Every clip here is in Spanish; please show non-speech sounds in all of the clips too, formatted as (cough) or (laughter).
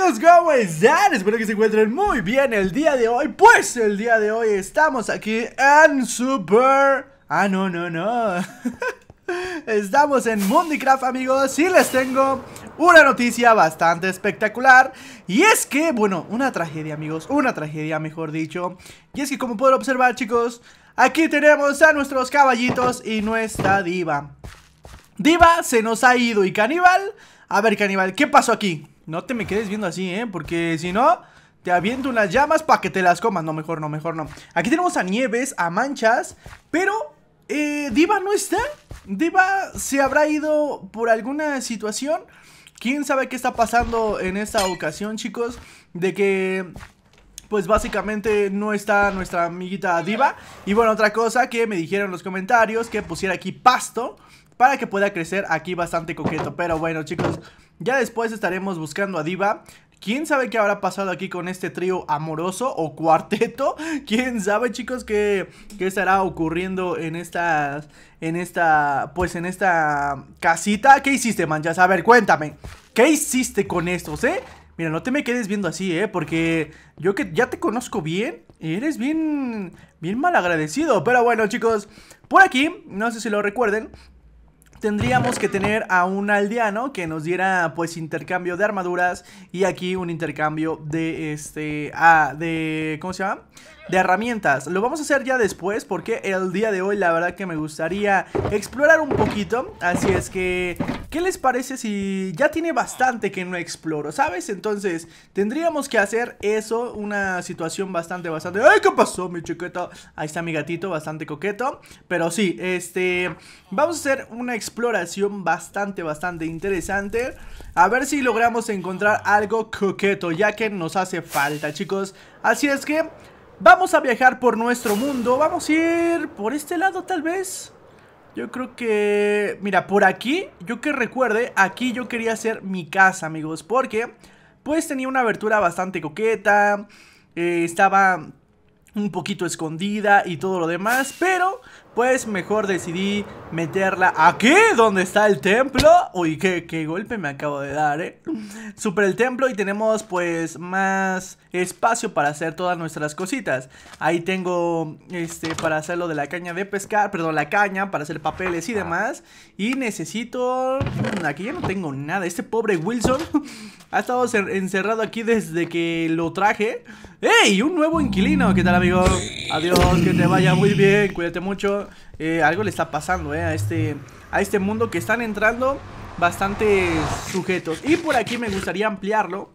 amigos? ¿Cómo Espero que se encuentren muy bien el día de hoy Pues el día de hoy estamos aquí en Super... Ah, no, no, no (laughs) Estamos en Mundicraft amigos y les tengo una noticia bastante espectacular Y es que, bueno, una tragedia amigos, una tragedia mejor dicho Y es que como pueden observar chicos, aquí tenemos a nuestros caballitos y nuestra diva Diva se nos ha ido y Caníbal... A ver Caníbal, ¿qué pasó aquí? No te me quedes viendo así, ¿eh? Porque si no, te aviento unas llamas para que te las comas. No, mejor no, mejor no. Aquí tenemos a Nieves, a Manchas, pero eh, Diva no está. Diva se habrá ido por alguna situación. ¿Quién sabe qué está pasando en esta ocasión, chicos? De que... Pues básicamente no está nuestra amiguita Diva Y bueno, otra cosa que me dijeron en los comentarios Que pusiera aquí pasto para que pueda crecer aquí bastante coqueto. Pero bueno, chicos, ya después estaremos buscando a Diva. ¿Quién sabe qué habrá pasado aquí con este trío amoroso o cuarteto? (laughs) ¿Quién sabe, chicos, qué, qué estará ocurriendo en esta, en esta, pues en esta casita? ¿Qué hiciste, manchas? A ver, cuéntame, ¿qué hiciste con estos, eh? Mira, no te me quedes viendo así, eh, porque yo que ya te conozco bien, eres bien, bien agradecido Pero bueno, chicos, por aquí, no sé si lo recuerden, tendríamos que tener a un aldeano que nos diera pues intercambio de armaduras y aquí un intercambio de este ah, de ¿cómo se llama? de herramientas. Lo vamos a hacer ya después porque el día de hoy la verdad que me gustaría explorar un poquito. Así es que, ¿qué les parece si ya tiene bastante que no exploro, sabes? Entonces, tendríamos que hacer eso, una situación bastante, bastante... ¡Ay, qué pasó, mi chiquito! Ahí está mi gatito, bastante coqueto. Pero sí, este... Vamos a hacer una exploración bastante, bastante interesante. A ver si logramos encontrar algo coqueto, ya que nos hace falta, chicos. Así es que vamos a viajar por nuestro mundo. Vamos a ir por este lado, tal vez. Yo creo que... Mira, por aquí, yo que recuerde, aquí yo quería hacer mi casa, amigos. Porque, pues, tenía una abertura bastante coqueta. Eh, estaba un poquito escondida y todo lo demás, pero pues mejor decidí meterla aquí donde está el templo. Uy, qué, golpe me acabo de dar, eh. Super el templo y tenemos pues más espacio para hacer todas nuestras cositas. Ahí tengo este para hacerlo de la caña de pescar, perdón, la caña para hacer papeles y ah. demás. Y necesito... Mm, aquí ya no tengo nada. Este pobre Wilson (laughs) ha estado encerrado aquí desde que lo traje. ¡Ey! Un nuevo inquilino. ¿Qué tal, amigo? Adiós, que te vaya muy bien. Cuídate mucho. Eh, algo le está pasando eh, a, este, a este mundo que están entrando Bastante sujetos. Y por aquí me gustaría ampliarlo.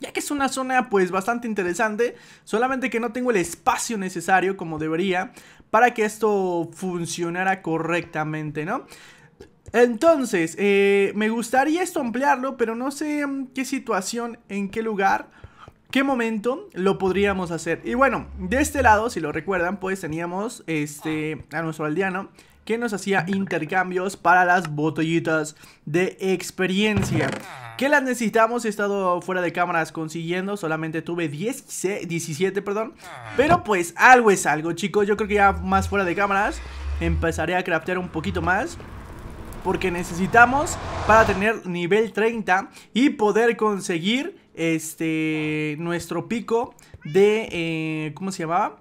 Ya que es una zona pues bastante interesante, solamente que no tengo el espacio necesario como debería para que esto funcionara correctamente, ¿no? Entonces, eh, me gustaría esto ampliarlo, pero no sé en mm, qué situación, en qué lugar ¿Qué momento lo podríamos hacer? Y bueno, de este lado, si lo recuerdan, pues teníamos este, a nuestro aldeano que nos hacía intercambios para las botellitas de experiencia. Que las necesitamos, he estado fuera de cámaras consiguiendo, solamente tuve 10, 17, perdón. Pero pues algo es algo, chicos, yo creo que ya más fuera de cámaras empezaré a craftear un poquito más porque necesitamos para tener nivel 30 y poder conseguir este, nuestro pico de, eh, ¿cómo se llamaba?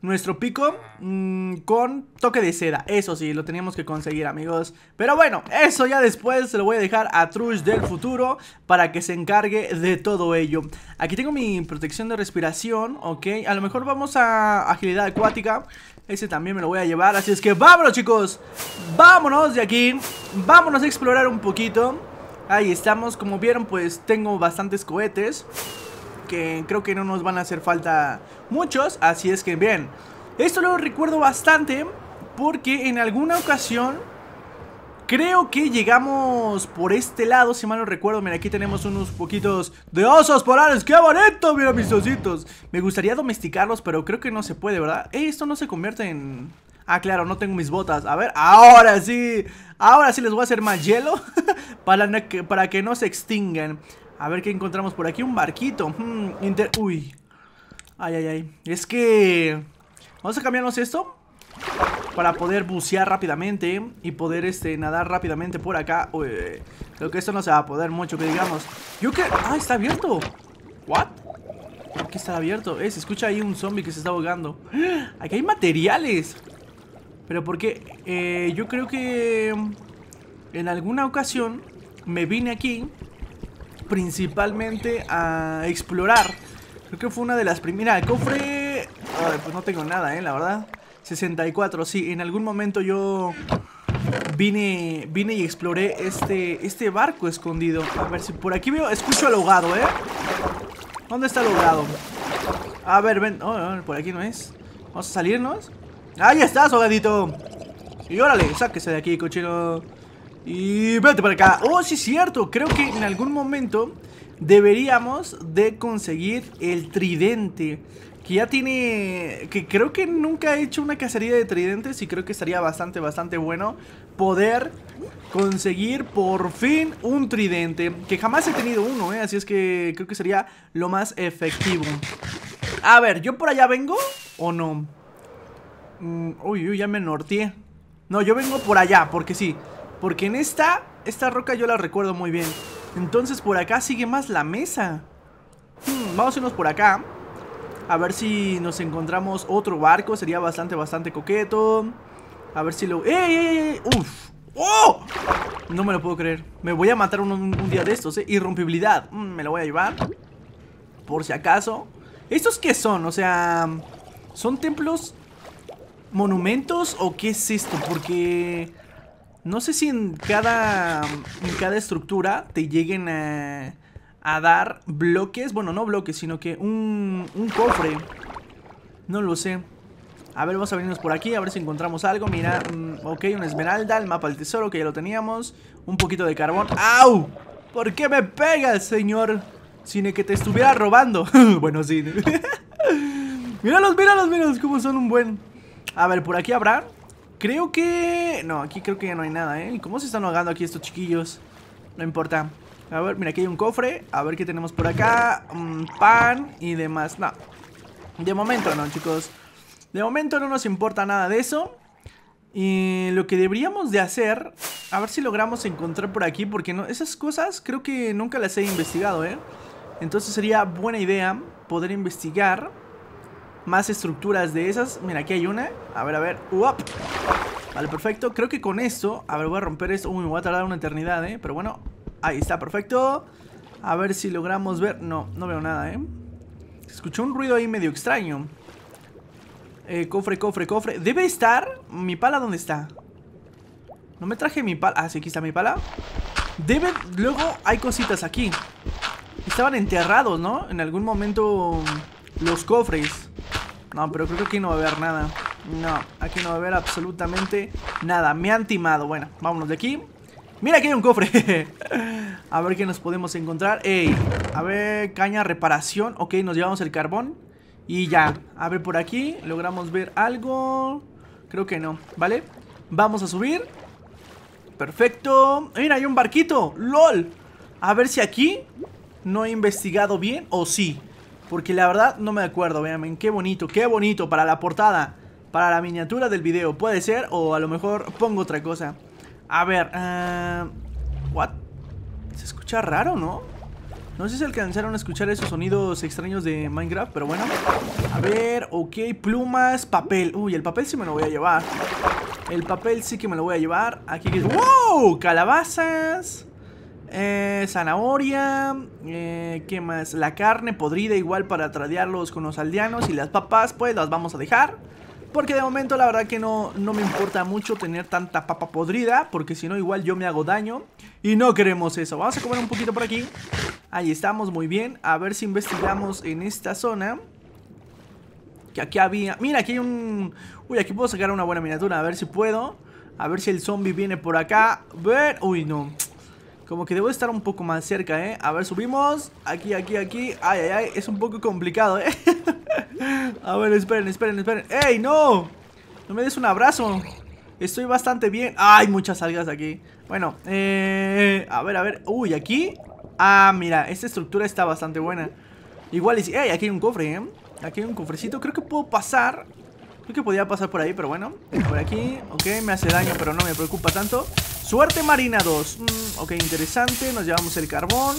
Nuestro pico mm, con toque de seda, eso sí, lo teníamos que conseguir amigos Pero bueno, eso ya después se lo voy a dejar a Trush del futuro para que se encargue de todo ello Aquí tengo mi protección de respiración, ok, a lo mejor vamos a agilidad acuática ese también me lo voy a llevar, así es que vámonos chicos Vámonos de aquí Vámonos a explorar un poquito Ahí estamos, como vieron pues tengo bastantes cohetes Que creo que no nos van a hacer falta muchos Así es que bien Esto lo recuerdo bastante Porque en alguna ocasión Creo que llegamos por este lado, si mal no recuerdo. Mira, aquí tenemos unos poquitos de osos polares. ¡Qué bonito! Mira mis ositos. Me gustaría domesticarlos, pero creo que no se puede, ¿verdad? Eh, esto no se convierte en... Ah, claro, no tengo mis botas. A ver, ahora sí. Ahora sí les voy a hacer más hielo. (laughs) para, que, no se extingan. A ver qué encontramos por aquí. Un barquito. Hmm, uy. Ay, ay, ay. Es que... Vamos a cambiarnos esto. Para poder bucear rápidamente. Y poder este, nadar rápidamente por acá. creo que esto no se va a poder mucho, que digamos. Yo que... Ah, está abierto. ¿What? ¿Por qué está abierto? Eh, se escucha ahí un zombie que se está ahogando. ¡Ah! Aquí hay materiales. Pero porque... Eh, yo creo que... En alguna ocasión me vine aquí principalmente a explorar. Creo que fue una de las primeras. El cofre... pues no tengo nada, ¿eh? La verdad. 64, sí. En algún momento yo vine, vine y exploré este, este barco escondido. A ver si por aquí veo... Escucho al ahogado, ¿eh? ¿Dónde está el ahogado? A ver, ven... por aquí no es. Vamos a salirnos. ¡Ahí estás, ahogadito! Y órale, sáquese de aquí, cochino. Y vete para acá. Oh, sí, cierto. Creo que en algún momento deberíamos de conseguir el tridente. Que ya tiene... Que creo que nunca he hecho una cacería de tridentes y creo que estaría bastante, bastante bueno poder conseguir por fin un tridente. Que jamás he tenido uno, ¿eh? Así es que creo que sería lo más efectivo. A ver, ¿yo por allá vengo o no? Mm, uy, uy, ya me norteé. No, yo vengo por allá, porque sí. Porque en esta, esta roca yo la recuerdo muy bien. Entonces por acá sigue más la mesa. Hmm, vamos a irnos por acá. A ver si nos encontramos otro barco. Sería bastante, bastante coqueto. A ver si lo... ¡Ey, eh, ey! uf ¡Oh! No me lo puedo creer. Me voy a matar un, día de estos, ¿eh? Irrompibilidad. Hmm, me lo voy a llevar. Por si acaso. ¿Estos qué son? O sea... ¿Son templos? ¿Monumentos? ¿O qué es esto? Porque... No sé si en cada, cada estructura te lleguen a, a dar bloques. Bueno, no bloques, sino que un, un cofre. No lo sé. A ver, vamos a venirnos por aquí, a ver si encontramos algo. Mira, mm, ok, una esmeralda, el mapa del tesoro, que ya lo teníamos. Un poquito de carbón. ¡Au! ¿Por qué me pega señor? Sin que te estuviera robando. (laughs) bueno, sí. (laughs) míralos, míralos, míralos, cómo son un buen... A ver, por aquí habrá... Creo que... No, aquí creo que ya no hay nada, ¿eh? ¿Cómo se están ahogando aquí estos chiquillos? No importa. A ver, mira, aquí hay un cofre. A ver qué tenemos por acá. pan y demás. No. De momento no, chicos. De momento no nos importa nada de eso. Y lo que deberíamos de hacer... A ver si logramos encontrar por aquí. Porque no, esas cosas creo que nunca las he investigado, ¿eh? Entonces sería buena idea poder investigar más estructuras de esas. Mira, aquí hay una. A ver, a ver. Vale, perfecto. Creo que con esto... A ver, voy a romper esto. Uy, me voy a tardar una eternidad, ¿eh? Pero bueno, ahí está, perfecto. A ver si logramos ver... No, no veo nada, ¿eh? escuchó un ruido ahí medio extraño. Eh, cofre, cofre, cofre. Debe estar... ¿Mi pala dónde está? No me traje mi pala. Ah, sí, aquí está mi pala. Debe... Luego hay cositas aquí. Estaban enterrados, ¿no? En algún momento... Los cofres. No, pero creo que aquí no va a haber nada. No, aquí no va a haber absolutamente nada. Me han timado. Bueno, vámonos de aquí. Mira, aquí hay un cofre. (laughs) a ver qué nos podemos encontrar. Ey, a ver, caña, reparación. Ok, nos llevamos el carbón. Y ya, a ver por aquí. ¿Logramos ver algo? Creo que no, ¿vale? Vamos a subir. Perfecto. Mira, hay un barquito. ¡Lol! A ver si aquí no he investigado bien o sí. Porque la verdad no me acuerdo, vean, qué bonito, qué bonito para la portada, para la miniatura del video, puede ser, o a lo mejor pongo otra cosa. A ver, uh, what? Se escucha raro, ¿no? No sé si alcanzaron a escuchar esos sonidos extraños de Minecraft, pero bueno. A ver, ok, plumas, papel. Uy, el papel sí me lo voy a llevar. El papel sí que me lo voy a llevar. Aquí ¡Wow! Calabazas. Eh, zanahoria. Eh, ¿Qué más? La carne podrida igual para tradearlos con los aldeanos. Y las papas pues las vamos a dejar. Porque de momento la verdad que no, no me importa mucho tener tanta papa podrida. Porque si no igual yo me hago daño. Y no queremos eso. Vamos a comer un poquito por aquí. Ahí estamos, muy bien. A ver si investigamos en esta zona. Que aquí había... Mira, aquí hay un... Uy, aquí puedo sacar una buena miniatura. A ver si puedo. A ver si el zombie viene por acá. Ver... Uy, no. Como que debo estar un poco más cerca, ¿eh? A ver, subimos. Aquí, aquí, aquí. Ay, ay, ay. Es un poco complicado, ¿eh? (laughs) a ver, esperen, esperen, esperen. ¡Ey, no! No me des un abrazo. Estoy bastante bien. ¡Ay, muchas algas aquí! Bueno, eh, a ver, a ver. Uy, aquí. Ah, mira, esta estructura está bastante buena. Igual, eh, ¡Ey, aquí hay un cofre, eh! Aquí hay un cofrecito. Creo que puedo pasar. Creo que podía pasar por ahí, pero bueno. Por aquí. Ok, me hace daño, pero no me preocupa tanto. Suerte marina 2. Mm, ok, interesante. Nos llevamos el carbón.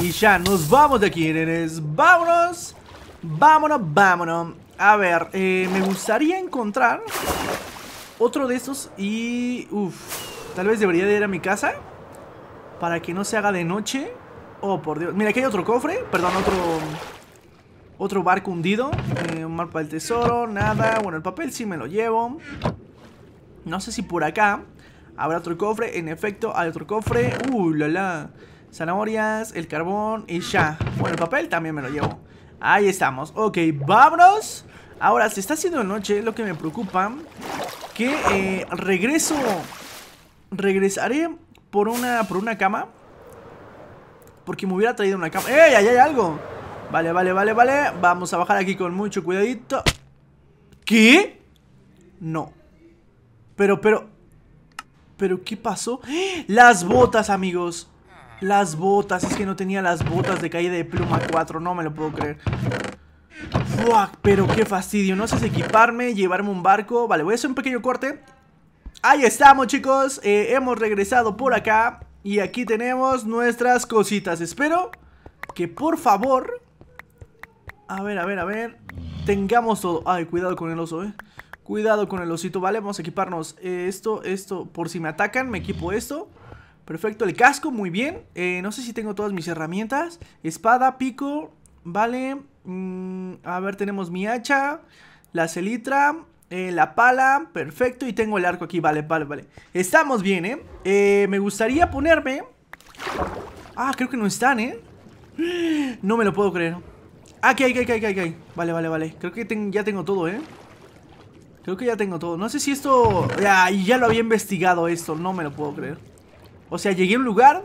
Y ya, nos vamos de aquí, nenes. Vámonos. Vámonos, vámonos. A ver, eh, me gustaría encontrar otro de estos y... uff, tal vez debería de ir a mi casa para que no se haga de noche. Oh, por Dios. Mira, aquí hay otro cofre. Perdón, otro... Otro barco hundido. Eh, un mapa del tesoro, nada. Bueno, el papel sí me lo llevo. No sé si por acá Habrá otro cofre, en efecto, hay otro cofre. Uh, la la. Zanahorias, el carbón y ya. Bueno, el papel también me lo llevo. Ahí estamos. Ok, vámonos. Ahora, se está haciendo noche, lo que me preocupa. Que eh, regreso. Regresaré por una, por una cama. Porque me hubiera traído una cama. ¡Eh, Ahí hay algo. Vale, vale, vale, vale. Vamos a bajar aquí con mucho cuidadito. ¿Qué? No. Pero, pero. ¿Pero qué pasó? ¡Las botas, amigos! Las botas, es que no tenía las botas de caída de pluma 4, no me lo puedo creer pero qué fastidio, no sé si equiparme, llevarme un barco Vale, voy a hacer un pequeño corte Ahí estamos chicos, eh, hemos regresado por acá Y aquí tenemos nuestras cositas, espero que por favor A ver, a ver, a ver Tengamos todo, ay, cuidado con el oso, eh Cuidado con el osito, vale, vamos a equiparnos eh, esto, esto, por si me atacan, me equipo esto Perfecto, el casco, muy bien eh, No sé si tengo todas mis herramientas Espada, pico, vale mm, A ver, tenemos mi hacha La celitra eh, La pala, perfecto Y tengo el arco aquí, vale, vale, vale Estamos bien, ¿eh? Me gustaría ponerme Ah, creo que no están, ¿eh? (gasps) No me lo puedo creer Aquí, aquí, aquí, aquí, aquí Vale, vale, vale Creo que ya tengo todo, ¿eh? Creo que ya tengo todo. No sé si esto... Ya, ya lo había investigado esto. No me lo puedo creer. O sea, llegué a un lugar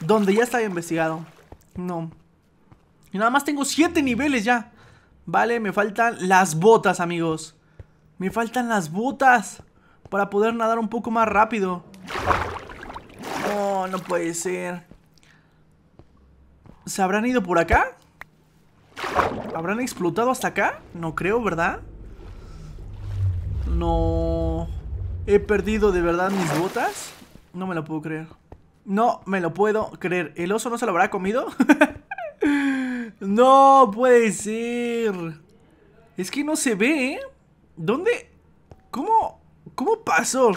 donde ya estaba investigado. No. Y nada más tengo siete niveles ya. Vale, me faltan las botas, amigos. Me faltan las botas. Para poder nadar un poco más rápido. No, no puede ser. ¿Se habrán ido por acá? ¿Habrán explotado hasta acá? No creo, ¿verdad? no... He perdido de verdad mis botas. No me lo puedo creer. No me lo puedo creer. ¿El oso no se lo habrá comido? (laughs) no puede ser. Es que no se ve, ¿eh? ¿Dónde? ¿Cómo? ¿Cómo pasó?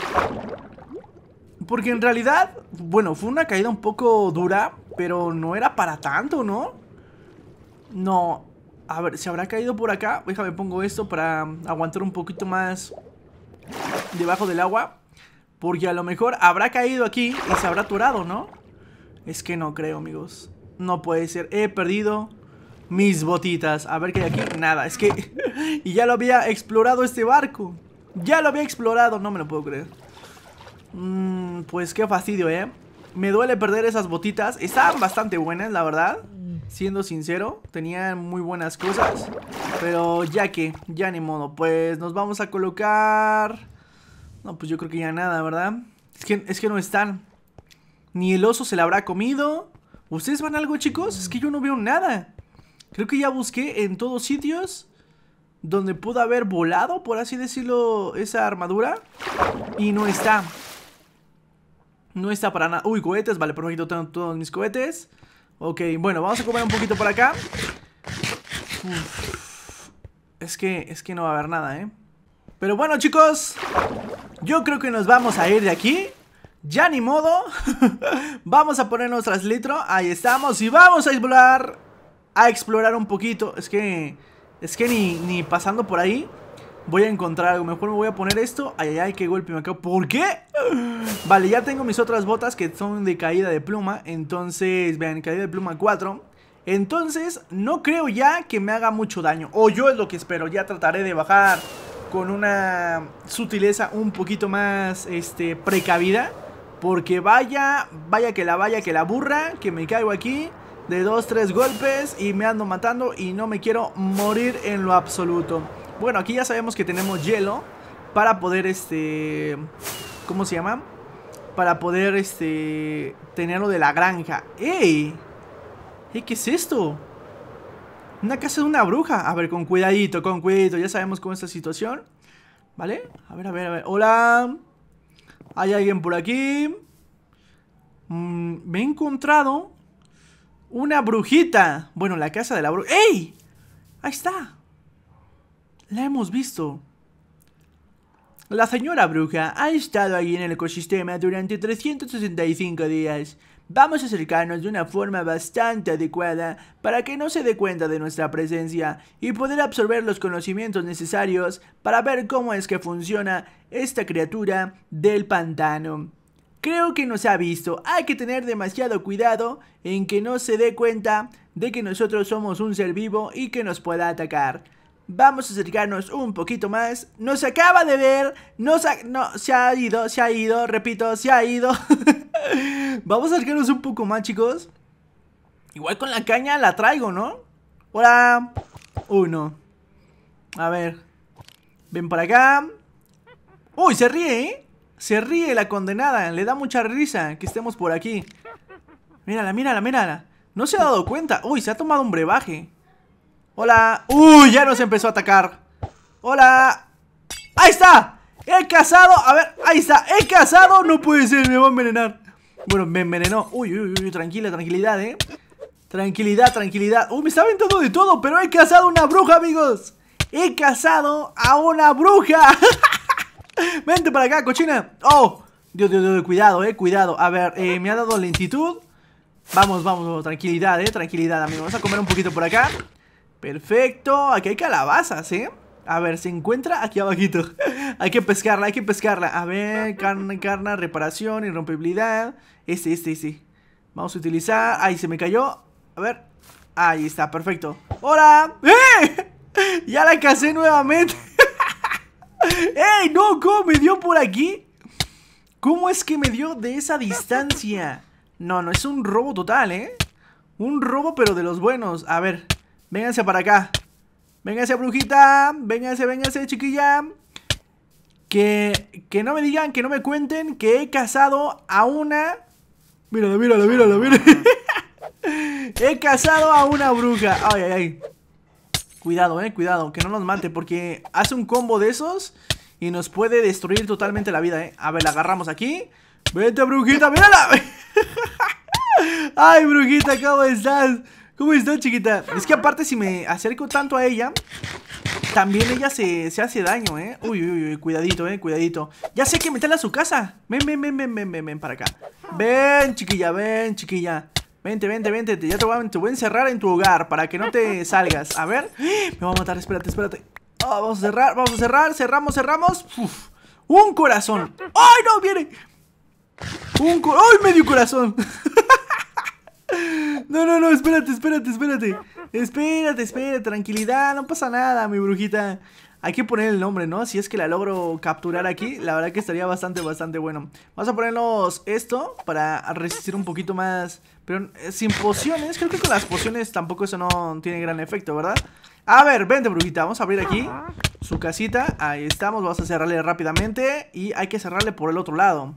Porque en realidad, bueno, fue una caída un poco dura, pero no era para tanto, ¿no? No. A ver, ¿se habrá caído por acá? Déjame pongo esto para aguantar un poquito más debajo del agua. Porque a lo mejor habrá caído aquí y se habrá aturado, ¿no? Es que no creo, amigos. No puede ser. He perdido mis botitas. A ver qué hay aquí nada. Es que... (laughs) y ya lo había explorado este barco. Ya lo había explorado. No me lo puedo creer. Mm, pues qué fastidio, ¿eh? Me duele perder esas botitas. Estaban bastante buenas, la verdad. Siendo sincero, tenían muy buenas cosas. Pero ya que, ya ni modo. Pues nos vamos a colocar... No, pues yo creo que ya nada, ¿verdad? Es que, no están. Ni el oso se la habrá comido. ¿Ustedes van algo, chicos? Es que yo no veo nada. Creo que ya busqué en todos sitios donde pudo haber volado, por así decirlo, esa armadura. Y no está. No está para nada. Uy, cohetes. Vale, perfecto, tengo todos mis cohetes. Ok, bueno, vamos a comer un poquito por acá. Es que, es que no va a haber nada, ¿eh? Pero bueno, chicos, yo creo que nos vamos a ir de aquí. Ya ni modo. (laughs) vamos a ponernos nuestras litro. Ahí estamos. Y vamos a explorar. A explorar un poquito. Es que. Es que ni, pasando por ahí. Voy a encontrar algo. Mejor me voy a poner esto. Ay, ay, ay, qué golpe me acabo. ¿Por qué? (gasps) Vale, ya tengo mis otras botas que son de caída de pluma. Entonces, vean, caída de pluma 4. Entonces, no creo ya que me haga mucho daño. O yo es lo que espero. Ya trataré de bajar con una sutileza un poquito más este, precavida. Porque vaya, vaya que la vaya, que la burra, que me caigo aquí de dos, tres golpes y me ando matando y no me quiero morir en lo absoluto. Bueno, aquí ya sabemos que tenemos hielo para poder, este, ¿cómo se llama? Para poder, este, tenerlo de la granja. ¡Ey! ¿Y qué es esto? Una casa de una bruja. A ver, con cuidadito, con cuidadito. Ya sabemos cómo es esta situación. ¿Vale? A ver, a ver, a ver. Hola. ¿Hay alguien por aquí? Mm, me he encontrado una brujita. Bueno, la casa de la bruja. ¡Ey! Ahí está. La hemos visto. La señora bruja ha estado ahí en el ecosistema durante 365 días. Vamos a acercarnos de una forma bastante adecuada para que no se dé cuenta de nuestra presencia y poder absorber los conocimientos necesarios para ver cómo es que funciona esta criatura del pantano. Creo que nos ha visto, hay que tener demasiado cuidado en que no se dé cuenta de que nosotros somos un ser vivo y que nos pueda atacar. Vamos a acercarnos un poquito más. No se acaba de ver. no, se ha ido, se ha ido. Repito, se ha ido. (laughs) Vamos a acercarnos un poco más, chicos. Igual con la caña la traigo, ¿no? Hola. Uno. no a ver. Ven para acá. Uy, se ríe, ¿eh? Se ríe la condenada. Le da mucha risa que estemos por aquí. Mírala, mírala, mírala. No se ha dado cuenta. Uy, se ha tomado un brebaje. Hola. Uy, ya nos empezó a atacar. Hola. Ahí está. He cazado. A ver, ahí está. He cazado. No puede ser, me va a envenenar. Bueno, me envenenó. Uy, uy, uy, tranquila, tranquilidad, eh. Tranquilidad, tranquilidad. Uy, me está aventando de todo, pero he cazado una bruja, amigos. He cazado a una bruja. (laughs) Vente para acá, cochina. Oh, Dios, Dios, Dios, cuidado, eh, cuidado. A ver, eh, me ha dado lentitud. vamos, vamos, tranquilidad, eh, tranquilidad, amigos. Vamos a comer un poquito por acá. Perfecto, aquí hay calabazas, ¿eh? A ver, se encuentra aquí abajito (laughs) Hay que pescarla, hay que pescarla A ver, carne, carne, reparación, irrompibilidad Este, este, este Vamos a utilizar, ahí se me cayó A ver, ahí está, perfecto ¡Hola! ¡Eh! (laughs) Ya la casé nuevamente (laughs) ¡Ey! No, ¿cómo me dio por aquí? ¿Cómo es que me dio de esa distancia? No, no, es un robo total, ¿eh? Un robo, pero de los buenos A ver, Vénganse para acá. Vénganse, brujita. Vénganse, vénganse, chiquilla. Que, que no me digan, que no me cuenten que he casado a una... Mírala, mírala, mírala mírala. (laughs) he casado a una bruja. Ay, ay, ay. Cuidado, eh, cuidado, que no nos mate Porque hace un combo de esos Y nos puede destruir totalmente la vida, eh A ver, la agarramos aquí Vete, brujita, mírala (laughs) Ay, brujita, ¿cómo estás? ¿Cómo estás, chiquita? Es que aparte, si me acerco tanto a ella, también ella se, se hace daño, ¿eh? Uy, uy, uy, cuidadito, ¿eh? Cuidadito. Ya sé que meterla a su casa. Ven, ven, ven, ven, ven, ven, ven para acá. Ven, chiquilla, ven, chiquilla. Vente, vente, vente, ya te voy, a, encerrar en tu hogar para que no te salgas. A ver, me va a matar, espérate, espérate. Oh, vamos a cerrar, vamos a cerrar, cerramos, cerramos. un corazón. ¡Ay, no, viene! Un ¡Ay, medio corazón! (laughs) No, no, no, espérate, espérate, espérate. Espérate, espérate, tranquilidad, no pasa nada, mi brujita. Hay que poner el nombre, ¿no? Si es que la logro capturar aquí, la verdad que estaría bastante, bastante bueno. Vamos a ponernos esto para resistir un poquito más. Pero eh, sin pociones, creo que con las pociones tampoco eso no tiene gran efecto, ¿verdad? A ver, vente, brujita, vamos a abrir aquí su casita. Ahí estamos, vamos a cerrarle rápidamente y hay que cerrarle por el otro lado.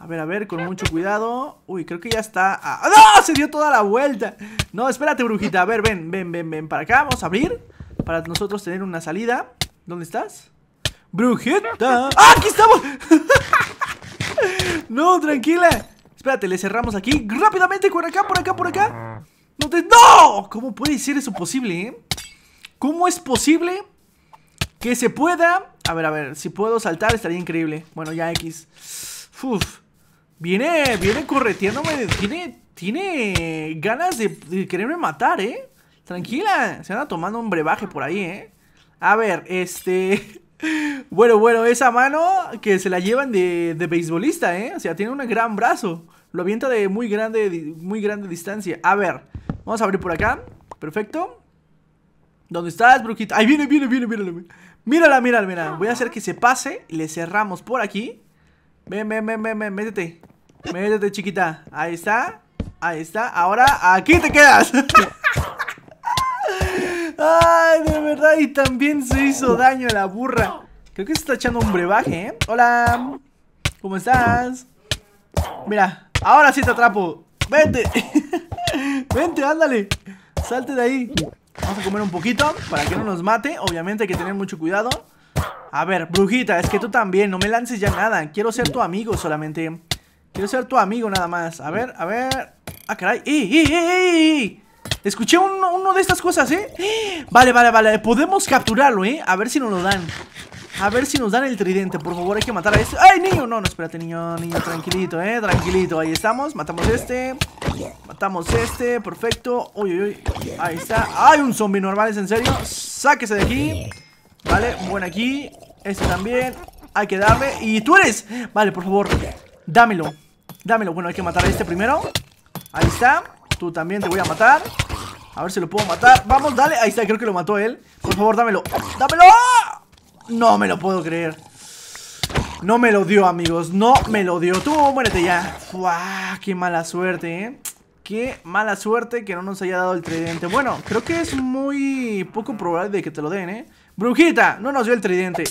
A ver, a ver, con mucho cuidado. Uy, creo que ya está. Ah, ¡No! Se dio toda la vuelta. No, espérate, brujita. A ver, ven, ven, ven, ven. Para acá, vamos a abrir. Para nosotros tener una salida. ¿Dónde estás? ¡Brujita! ¡Ah, aquí estamos! (laughs) no, tranquila. Espérate, le cerramos aquí. Rápidamente, por acá, por acá, por acá. ¡No te... ¡No! ¿Cómo puede ser eso posible, eh? ¿Cómo es posible que se pueda... A ver, a ver, si puedo saltar estaría increíble. Bueno, ya X. Uf. Viene, viene correteándome. Tiene, tiene ganas de, quererme matar, ¿eh? Tranquila, se anda tomando un brebaje por ahí, ¿eh? A ver, este... (laughs) Bueno, bueno, esa mano que se la llevan de, de beisbolista, ¿eh? O sea, tiene un gran brazo. Lo avienta de muy grande, muy grande distancia. A ver, vamos a abrir por acá. Perfecto. ¿Dónde estás, Brujita? Ahí viene, viene, viene, Mírala, mírala, mírala. Voy a hacer que se pase. Le cerramos por aquí. ven, ven, ven, ven, métete. Métete, chiquita. Ahí está. Ahí está. Ahora aquí te quedas. Ay, de verdad. Y también se hizo daño a la burra. Creo que se está echando un brebaje, ¿eh? Hola. ¿Cómo estás? Mira, ahora sí te atrapo. Vente. (laughs) Vente, ándale. Salte de ahí. Vamos a comer un poquito para que no nos mate. Obviamente hay que tener mucho cuidado. A ver, brujita, es que tú también, no me lances ya nada. Quiero ser tu amigo solamente. Quiero ser tu amigo nada más. A ver, a ver. Ah, caray. ¡Ey, ey! Escuché uno, de estas cosas, ¿eh? (gasps) Vale, vale, vale. Podemos capturarlo, ¿eh? A ver si nos lo dan. A ver si nos dan el tridente, por favor, hay que matar a este ¡Ay, niño! No, no, espérate, niño, niño, tranquilito, eh, tranquilito, ahí estamos, matamos este Matamos este, perfecto Uy, uy, uy, ahí está ¡Ay, un zombie normal, es en serio! ¡Sáquese de aquí! Vale, bueno aquí Este también, hay que darle ¡Y tú eres! Vale, por favor, Dámelo, dámelo Bueno, hay que matar a este primero Ahí está, tú también te voy a matar A ver si lo puedo matar, vamos, dale Ahí está, creo que lo mató él, por favor, dámelo ¡Dámelo! No me lo puedo creer No me lo dio, amigos, no me lo dio Tú, muérete ya ¡Guau! Qué mala suerte, eh Qué mala suerte que no nos haya dado el tridente Bueno, creo que es muy poco probable de que te lo den, eh Brujita, no nos dio el tridente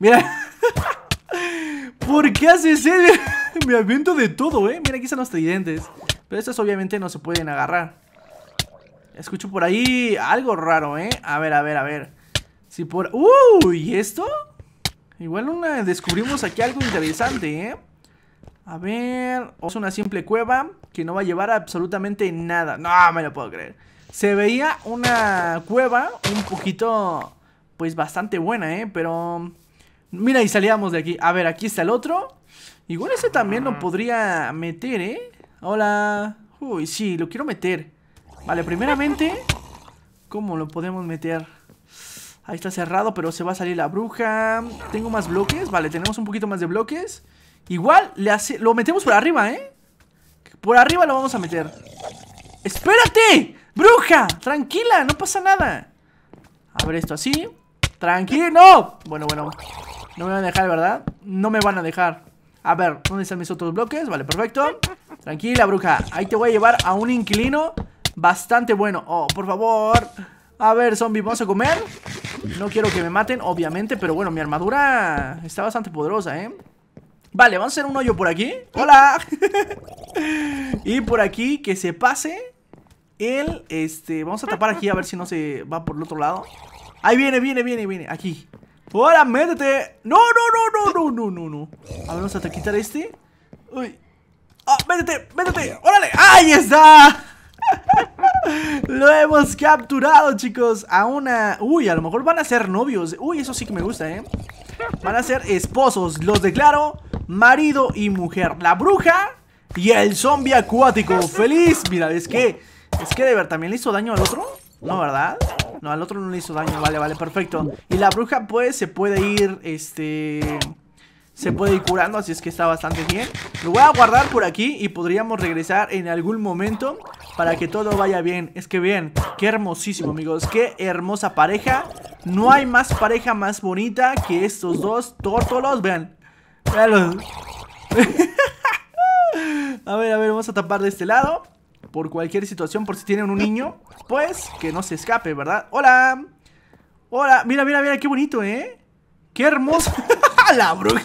Mira (laughs) ¿Por qué haces eso? (laughs) Me aviento de todo, ¿eh? Mira, aquí están los tridentes. Pero estos obviamente no se pueden agarrar. Escucho por ahí algo raro, ¿eh? A ver, a ver, a ver. Si por... ¡Uh! ¿Y esto? Igual una... descubrimos aquí algo interesante, ¿eh? A ver... Es una simple cueva que no va a llevar absolutamente nada. No, me lo puedo creer. Se veía una cueva un poquito... Pues bastante buena, ¿eh? Pero... Mira, y salíamos de aquí. A ver, aquí está el otro. Igual ese también lo ah. podría meter, ¿eh? Hola. Uy, sí, lo quiero meter. Vale, primeramente... ¿Cómo lo podemos meter? Ahí está cerrado, pero se va a salir la bruja. ¿Tengo más bloques? Vale, tenemos un poquito más de bloques. Igual le hace... lo metemos por arriba, ¿eh? Por arriba lo vamos a meter. ¡Espérate! ¡Bruja! Tranquila, no pasa nada. A ver esto así. ¡Tranquilo! Bueno, bueno. No me van a dejar, ¿verdad? No me van a dejar. A ver, ¿dónde están mis otros bloques? Vale, perfecto. Tranquila, bruja. Ahí te voy a llevar a un inquilino bastante bueno. Oh, por favor. A ver, zombie, vamos a comer. No quiero que me maten, obviamente, pero bueno, mi armadura está bastante poderosa, ¿eh? Vale, vamos a hacer un hoyo por aquí. ¡Hola! (laughs) y por aquí, que se pase el, este... Vamos a tapar aquí a ver si no se va por el otro lado. Ahí viene, viene, viene, viene. Aquí. ¡Hola, métete! ¡No, no, no, no, no, no, no, no! A ver, vamos a quitar este. ¡Uy! ¡Ah, métete, métete! ¡Órale! ¡Ahí está! (laughs) Lo hemos capturado, chicos A una... Uy, a lo mejor van a ser novios Uy, eso sí que me gusta, ¿eh? Van a ser esposos Los declaro marido y mujer La bruja y el zombie acuático Feliz, mira, es que... Es que de ver, ¿también le hizo daño al otro? No, ¿verdad? No, al otro no le hizo daño. Vale, vale, perfecto. Y la bruja, pues, se puede ir, este... Se puede ir curando, así es que está bastante bien. Lo voy a guardar por aquí y podríamos regresar en algún momento para que todo vaya bien. Es que bien, qué hermosísimo, amigos. Qué hermosa pareja. No hay más pareja más bonita que estos dos tórtolos. Vean. (laughs) a ver, a ver, vamos a tapar de este lado por cualquier situación, por si tienen un niño, pues que no se escape, ¿verdad? ¡Hola! ¡Hola! Mira, mira, mira, qué bonito, ¿eh? ¡Qué hermoso! (laughs) ¡La bruja!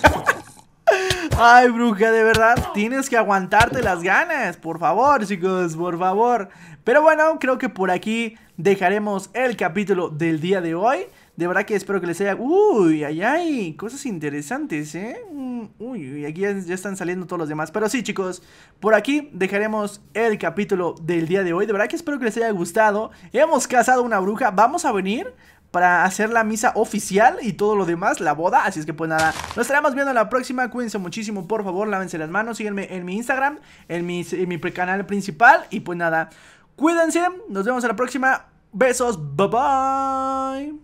Ay, bruja, de verdad, tienes que aguantarte las ganas, por favor, chicos, por favor. Pero bueno, creo que por aquí dejaremos el capítulo del día de hoy. De verdad que espero que les haya... Uy, ay, ay, cosas interesantes, ¿eh? Mm, uy, aquí ya, están saliendo todos los demás. Pero sí, chicos, por aquí dejaremos el capítulo del día de hoy. De verdad que espero que les haya gustado. Hemos casado una bruja. Vamos a venir para hacer la misa oficial y todo lo demás, la boda. Así es que pues nada, nos estaremos viendo la próxima. Cuídense muchísimo, por favor, lávense las manos. Síganme en mi Instagram, en mi, en mi canal principal. Y pues nada, cuídense. Nos vemos en la próxima. Besos, bye bye.